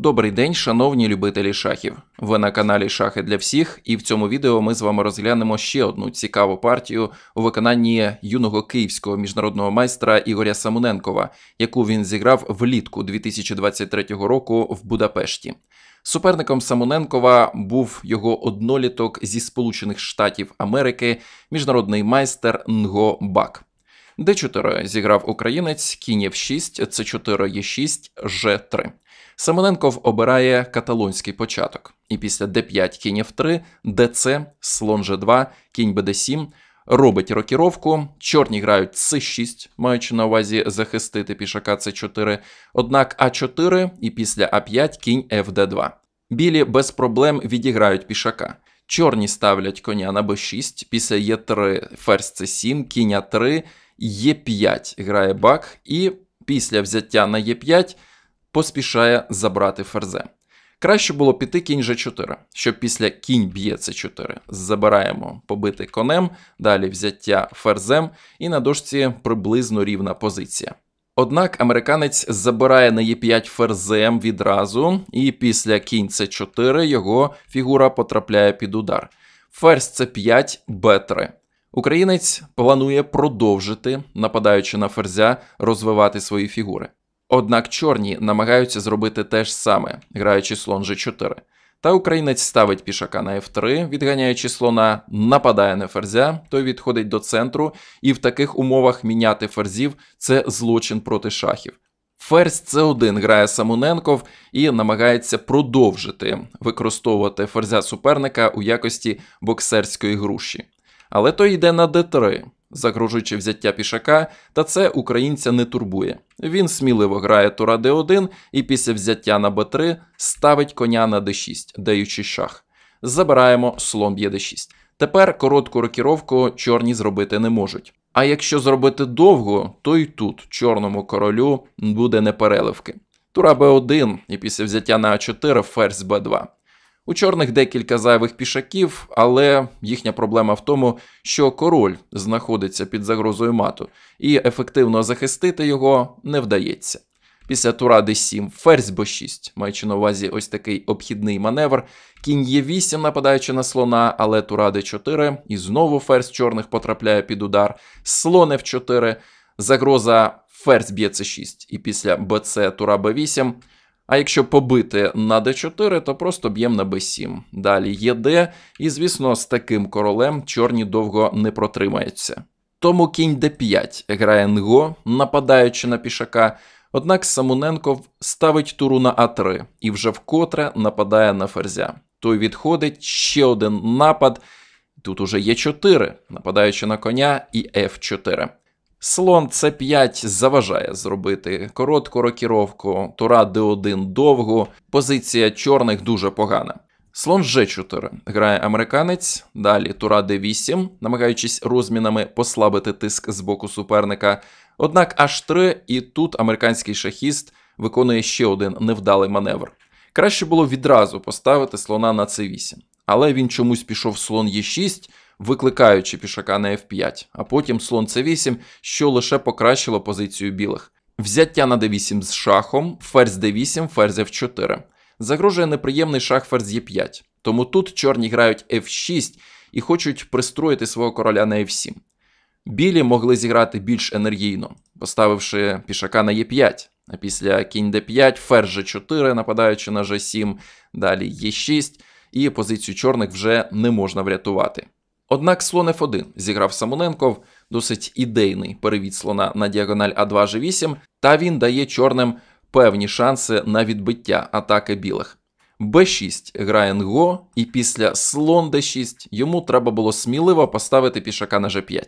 Добрий день, шановні любителі шахів. Ви на каналі Шахи для всіх, і в цьому відео ми з вами розглянемо ще одну цікаву партію у виконанні юного київського міжнародного майстра Ігоря Самоненкова, яку він зіграв влітку 2023 року в Будапешті. Суперником Самоненкова був його одноліток зі Сполучених Штатів Америки, міжнародний майстер Нго Бак. Д4 зіграв українець, кінь f 6 c 4 e 6 Ж3. Семененков обирає каталонський початок, і після d5 кінь f3, dc, слон g2, кінь bd7 робить рокіровку. Чорні грають c6, маючи на увазі захистити пішака c4, однак а4 і після а5 кінь fd2. Білі без проблем відіграють пішака. Чорні ставлять коня на b6, після Е3 ферзь c7, кінь а3, Е5 грає бак, і після взяття на Е5 поспішає забрати ферзе. Краще було піти кінь G4, щоб після кінь б'є С4. Забираємо побити конем, далі взяття ферзем, і на дошці приблизно рівна позиція. Однак американець забирає на Е5 ферзем відразу, і після кінь С4 його фігура потрапляє під удар. Ферзь С5, Б3. Українець планує продовжити, нападаючи на ферзя, розвивати свої фігури. Однак чорні намагаються зробити те ж саме, граючи слон g4. Та українець ставить пішака на f3, відганяючи слона, нападає на ферзя, той відходить до центру, і в таких умовах міняти ферзів це злочин проти шахів. Ферзь С1 грає Самуненков і намагається продовжити використовувати ферзя суперника у якості боксерської груші. Але той йде на d3, Загрожуючи взяття пішака, та це українця не турбує. Він сміливо грає тура Д1 і після взяття на Б3 ставить коня на d 6 даючи шах. Забираємо слон б'є Д6. Тепер коротку рокіровку чорні зробити не можуть. А якщо зробити довго, то й тут чорному королю буде непереливки. Тура Б1 і після взяття на А4 ферзь Б2. У чорних декілька зайвих пішаків, але їхня проблема в тому, що король знаходиться під загрозою мату, і ефективно захистити його не вдається. Після тура d7, ферзь бо 6, маючи на увазі ось такий обхідний маневр. Кінь є 8 нападаючи на слона, але тура d4, і знову ферзь чорних потрапляє під удар, слон f4, загроза ферзь б'є c 6 і після bc тура b8. А якщо побити на d4, то просто б'ємо на b7. Далі є d, і звісно, з таким королем чорні довго не протримаються. Тому кінь d5 грає Нго, нападаючи на пішака. Однак Самуненков ставить туру на А3 і вже вкотре нападає на ферзя. Той відходить ще один напад. Тут уже є 4, нападаючи на коня і F4. Слон С5 заважає зробити коротку рокіровку, тура Д1 довгу, позиція чорних дуже погана. Слон g 4 грає американець, далі тура Д8, намагаючись розмінами послабити тиск з боку суперника. Однак H3 і тут американський шахіст виконує ще один невдалий маневр. Краще було відразу поставити слона на С8, але він чомусь пішов слон Е6, викликаючи пішака на f5, а потім слон c8, що лише покращило позицію білих. Взяття на d8 з шахом, ферзь d8, ферзь f4. Загрожує неприємний шах ферзь e5. Тому тут чорні грають f6 і хочуть пристроїти свого короля на f7. Білі могли зіграти більш енергійно, поставивши пішака на e5, а після кінь d5, ферзь g4, нападаючи на g7, далі e6, і позицію чорних вже не можна врятувати. Однак слон F1 зіграв Самоненков досить ідейний перевід слона на діагональ А2 G8, та він дає чорним певні шанси на відбиття атаки білих. Б6 грає Нго, і після слон d 6 йому треба було сміливо поставити пішака на G5.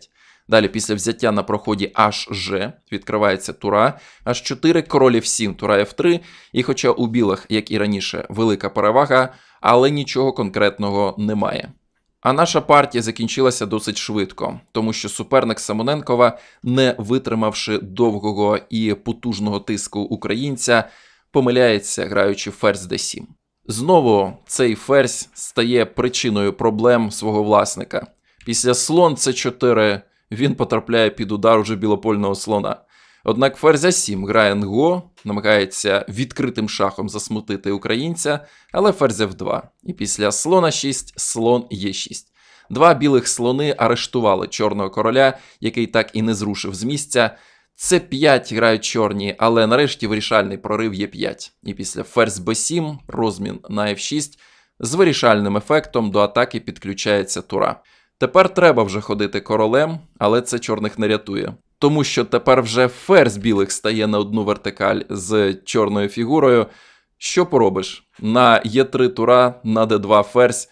Далі, після взяття на проході HG відкривається тура, аж 4 король F7, тура F3. І хоча у білих, як і раніше, велика перевага, але нічого конкретного немає. А наша партія закінчилася досить швидко, тому що суперник Самоненкова, не витримавши довгого і потужного тиску українця, помиляється, граючи ферзь d7. Знову цей ферзь стає причиною проблем свого власника. Після слон С4 він потрапляє під удар уже білопольного слона. Однак ферзь А7 грає Нго, намагається відкритим шахом засмутити українця, але ферзь 2. І після слона 6 слон Е6. Два білих слони арештували чорного короля, який так і не зрушив з місця. Це 5 грають чорні, але нарешті вирішальний прорив є 5. І після ферзь b7 розмін на f6 з вирішальним ефектом до атаки підключається тура. Тепер треба вже ходити королем, але це чорних не рятує тому що тепер вже ферзь білих стає на одну вертикаль з чорною фігурою. Що поробиш? На Е3 тура, на Д2 ферзь.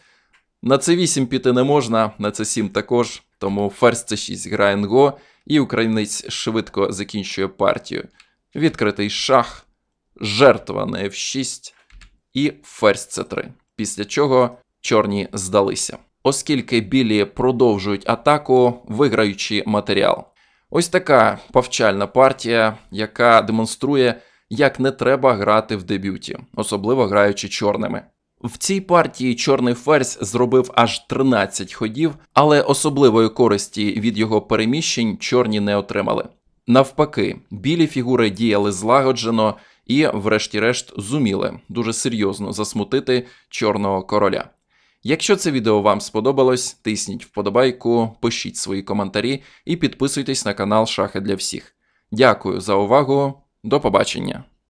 На це 8 піти не можна, на це 7 також. Тому ферзь це 6 грає нго, і українець швидко закінчує партію. Відкритий шах, жертва на F6 і ферзь це 3 Після чого чорні здалися. Оскільки білі продовжують атаку, виграючи матеріал. Ось така повчальна партія, яка демонструє, як не треба грати в дебюті, особливо граючи чорними. В цій партії чорний ферзь зробив аж 13 ходів, але особливої користі від його переміщень чорні не отримали. Навпаки, білі фігури діяли злагоджено і, врешті-решт, зуміли дуже серйозно засмутити чорного короля. Якщо це відео вам сподобалось, тисніть вподобайку, пишіть свої коментарі і підписуйтесь на канал Шахи для всіх. Дякую за увагу, до побачення!